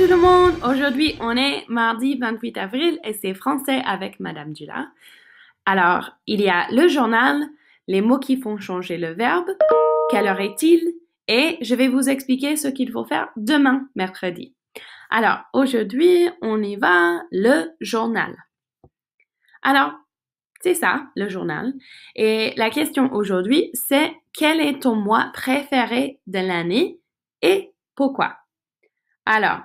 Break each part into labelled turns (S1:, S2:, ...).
S1: tout le monde! Aujourd'hui, on est mardi 28 avril et c'est français avec Madame Dula. Alors, il y a le journal, les mots qui font changer le verbe, quelle heure est-il et je vais vous expliquer ce qu'il faut faire demain, mercredi. Alors, aujourd'hui, on y va, le journal. Alors, c'est ça, le journal. Et la question aujourd'hui, c'est quel est ton mois préféré de l'année et pourquoi? Alors,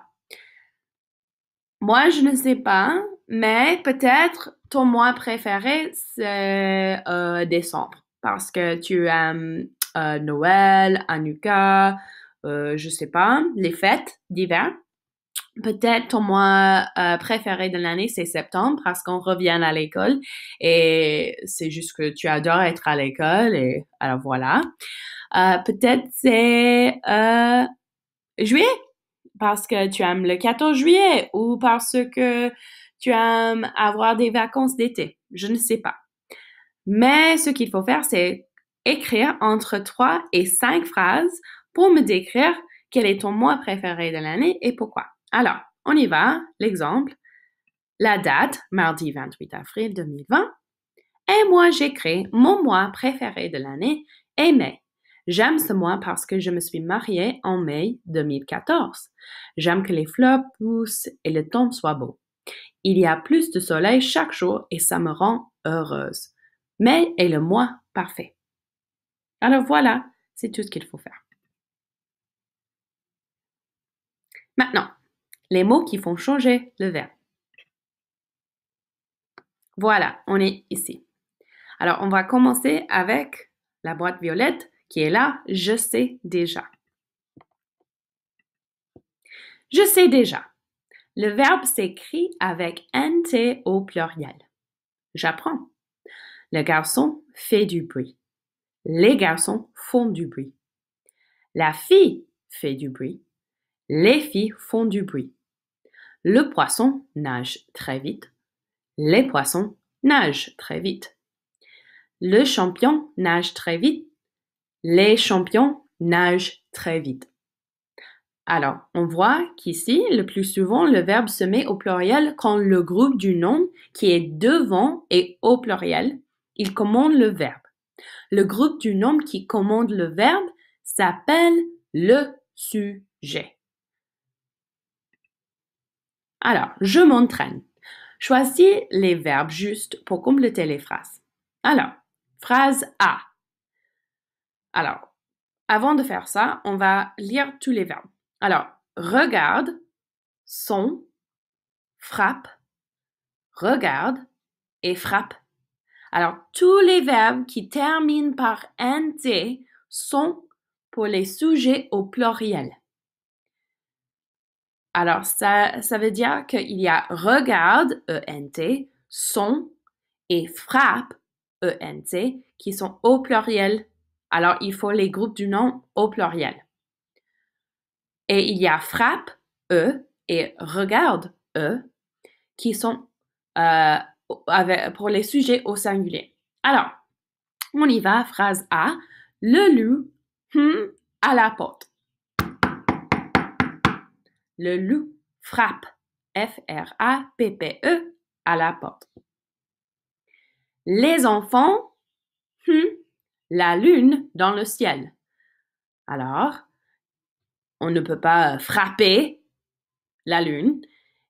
S1: moi, je ne sais pas, mais peut-être ton mois préféré, c'est euh, décembre, parce que tu aimes euh, Noël, Anuka, je euh, je sais pas, les fêtes d'hiver. Peut-être ton mois préféré de l'année, c'est septembre, parce qu'on revient à l'école et c'est juste que tu adores être à l'école et alors voilà. peut-être c'est juillet, parce que tu aimes le 14 juillet ou parce que tu aimes avoir des vacances d'été. Je ne sais pas. Mais ce qu'il faut faire, c'est écrire entre trois et cinq phrases pour me décrire quel est ton mois préféré de l'année et pourquoi. Alors, on y va. L'exemple. La date, mardi 28 avril 2020. Et moi, j'écris mon mois préféré de l'année, et mai. J'aime ce mois parce que je me suis mariée en mai 2014. J'aime que les fleurs poussent et le temps soit beau. Il y a plus de soleil chaque jour et ça me rend heureuse. Mai est le mois parfait. Alors voilà, c'est tout ce qu'il faut faire. Maintenant, les mots qui font changer le verbe. Voilà, on est ici. Alors, on va commencer avec la boîte violette qui est là, je sais déjà. Je sais déjà. Le verbe s'écrit avec NT au pluriel. J'apprends. Le garçon fait du bruit. Les garçons font du bruit. La fille fait du bruit. Les filles font du bruit. Le poisson nage très vite. Les poissons nagent très vite. Le champion nage très vite les champions nagent très vite. Alors, on voit qu'ici, le plus souvent, le verbe se met au pluriel quand le groupe du nom qui est devant est au pluriel. Il commande le verbe. Le groupe du nom qui commande le verbe s'appelle le sujet. Alors, je m'entraîne. Choisis les verbes justes pour compléter les phrases. Alors, phrase A. Alors, avant de faire ça, on va lire tous les verbes. Alors, regarde, son, frappe, regarde et frappe. Alors, tous les verbes qui terminent par nt sont pour les sujets au pluriel. Alors, ça, ça veut dire qu'il y a regarde, ENT, son et frappe, ENT, qui sont au pluriel alors, il faut les groupes du nom au pluriel. Et il y a frappe, E, et regarde, E, qui sont euh, pour les sujets au singulier. Alors, on y va, phrase A. Le loup, hum, à la porte. Le loup frappe, F-R-A-P-P-E, à la porte. Les enfants, hum, la lune dans le ciel. Alors, on ne peut pas frapper la lune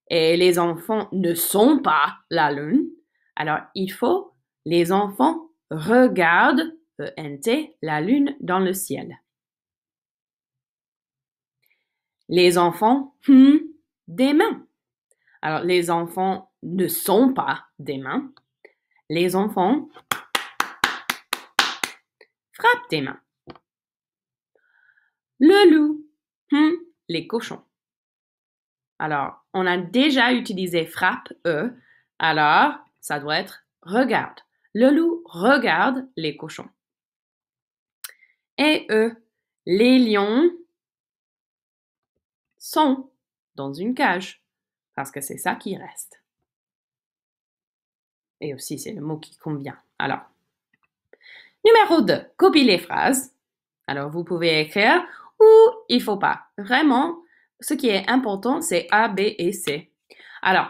S1: et les enfants ne sont pas la lune. Alors, il faut les enfants regardent ENT la lune dans le ciel. Les enfants hmm, des mains. Alors, les enfants ne sont pas des mains. Les enfants Frappe tes mains. Le loup. les cochons. Alors, on a déjà utilisé frappe, E. Alors, ça doit être regarde. Le loup regarde les cochons. Et E, les lions sont dans une cage, parce que c'est ça qui reste. Et aussi, c'est le mot qui convient. Alors, Numéro 2, copie les phrases. Alors, vous pouvez écrire ou il faut pas. Vraiment, ce qui est important, c'est A, B et C. Alors,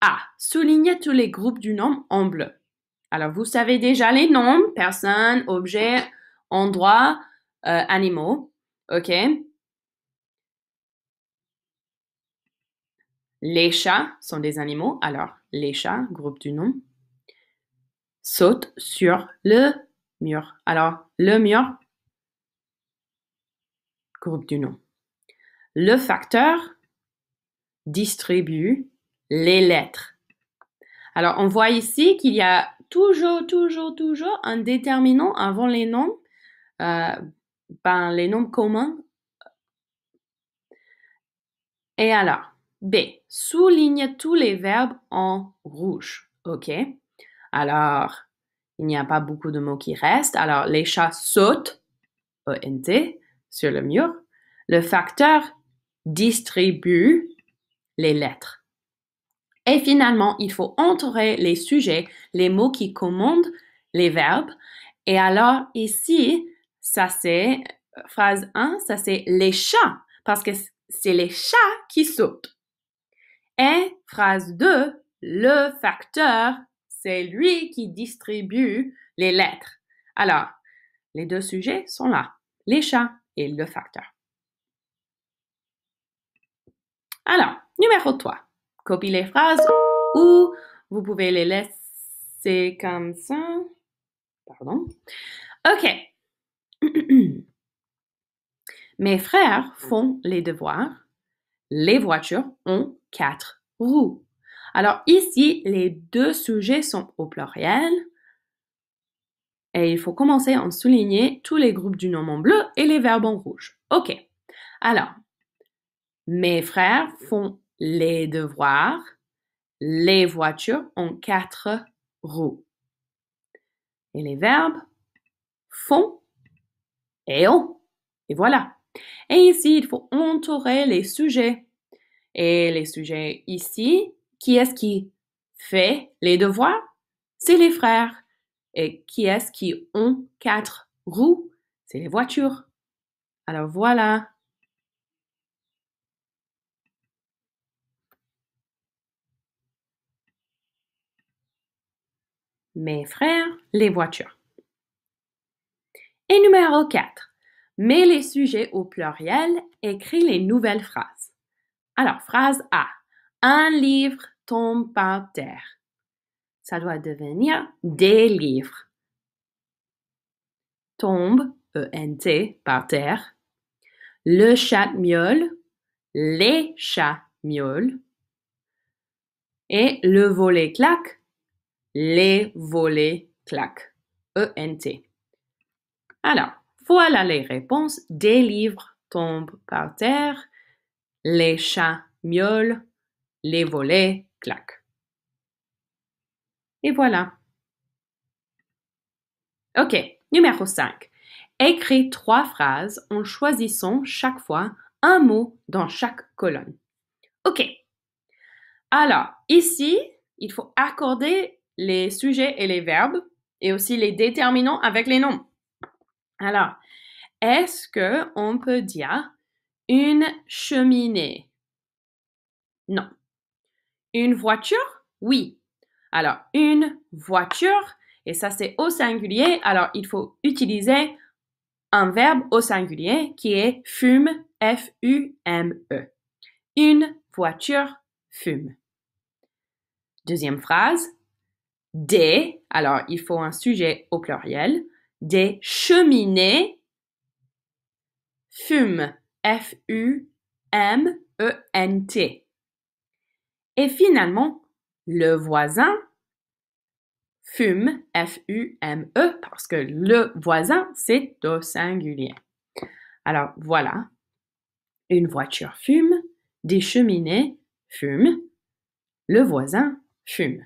S1: A, soulignez tous les groupes du nom en bleu. Alors, vous savez déjà les noms, personnes, objets, endroits, euh, animaux. OK Les chats sont des animaux. Alors, les chats, groupe du nom saute sur le mur. Alors, le mur, groupe du nom. Le facteur distribue les lettres. Alors, on voit ici qu'il y a toujours, toujours, toujours un déterminant avant les noms, euh, ben, les noms communs. Et alors, B, souligne tous les verbes en rouge. OK alors, il n'y a pas beaucoup de mots qui restent. Alors, les chats sautent, ENT, sur le mur. Le facteur distribue les lettres. Et finalement, il faut entourer les sujets, les mots qui commandent les verbes. Et alors, ici, ça c'est phrase 1, ça c'est les chats, parce que c'est les chats qui sautent. Et phrase 2, le facteur c'est lui qui distribue les lettres. Alors, les deux sujets sont là, les chats et le facteur. Alors, numéro 3. Copie les phrases ou vous pouvez les laisser comme ça. Pardon. OK. Mes frères font les devoirs. Les voitures ont quatre roues. Alors ici, les deux sujets sont au pluriel. Et il faut commencer en souligner tous les groupes du nom en bleu et les verbes en rouge. OK. Alors, mes frères font les devoirs, les voitures ont quatre roues. Et les verbes font et ont. Et voilà. Et ici, il faut entourer les sujets. Et les sujets ici, qui est-ce qui fait les devoirs? C'est les frères. Et qui est-ce qui ont quatre roues? C'est les voitures. Alors voilà. Mes frères, les voitures. Et numéro 4. Mets les sujets au pluriel, écris les nouvelles phrases. Alors, phrase A. Un livre tombe par terre. Ça doit devenir des livres. Tombe, e n par terre. Le chat miaule, les chats miaulent. Et le volet claque, les volets claquent. e n Alors, voilà les réponses. Des livres tombent par terre, les chats miaulent, les volets clac. Et voilà. OK, numéro 5. Écris trois phrases en choisissant chaque fois un mot dans chaque colonne. OK. Alors, ici, il faut accorder les sujets et les verbes et aussi les déterminants avec les noms. Alors, est-ce que on peut dire une cheminée Non, une voiture Oui. Alors, une voiture, et ça c'est au singulier, alors il faut utiliser un verbe au singulier qui est fume, F-U-M-E. Une voiture fume. Deuxième phrase, des, alors il faut un sujet au pluriel, des cheminées fument, F-U-M-E-N-T. Et finalement, le voisin fume, F-U-M-E, parce que le voisin, c'est au singulier. Alors voilà, une voiture fume, des cheminées fument, le voisin fume.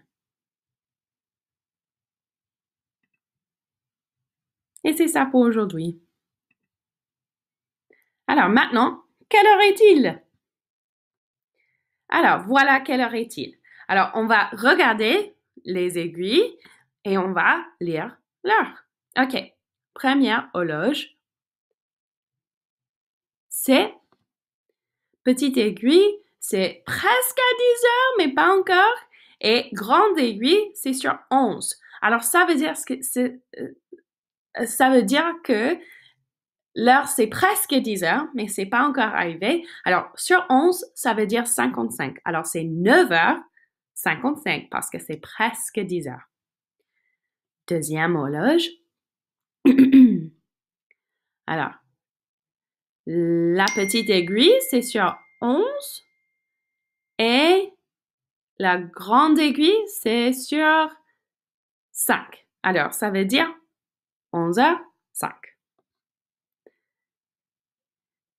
S1: Et c'est ça pour aujourd'hui. Alors maintenant, quelle heure est-il alors, voilà quelle heure est-il. Alors, on va regarder les aiguilles et on va lire l'heure. OK. Première horloge. C'est petite aiguille, c'est presque à 10 heures, mais pas encore. Et grande aiguille, c'est sur 11. Alors, ça veut dire, que euh, ça veut dire que L'heure, c'est presque 10 heures, mais c'est pas encore arrivé. Alors, sur 11, ça veut dire 55. Alors, c'est 9 heures 55 parce que c'est presque 10 heures. Deuxième horloge. Alors, la petite aiguille, c'est sur 11 et la grande aiguille, c'est sur 5. Alors, ça veut dire 11 heures 5.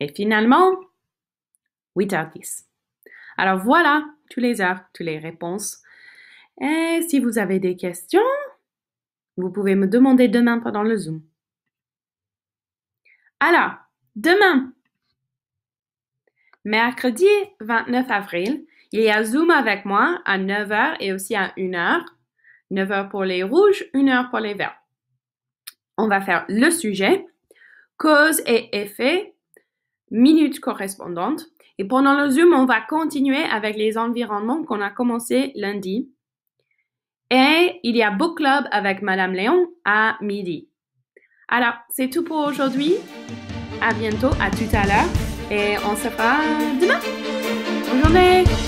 S1: Et finalement, 8h10. Alors voilà, tous les heures, toutes les réponses. Et si vous avez des questions, vous pouvez me demander demain pendant le Zoom. Alors, demain, mercredi 29 avril, il y a Zoom avec moi à 9h et aussi à 1h. 9h pour les rouges, 1h pour les verts. On va faire le sujet, cause et effet minutes correspondantes. Et pendant le Zoom, on va continuer avec les environnements qu'on a commencé lundi. Et il y a Book Club avec Madame Léon à midi. Alors, c'est tout pour aujourd'hui. À bientôt, à tout à l'heure. Et on se fera demain. Bonne journée!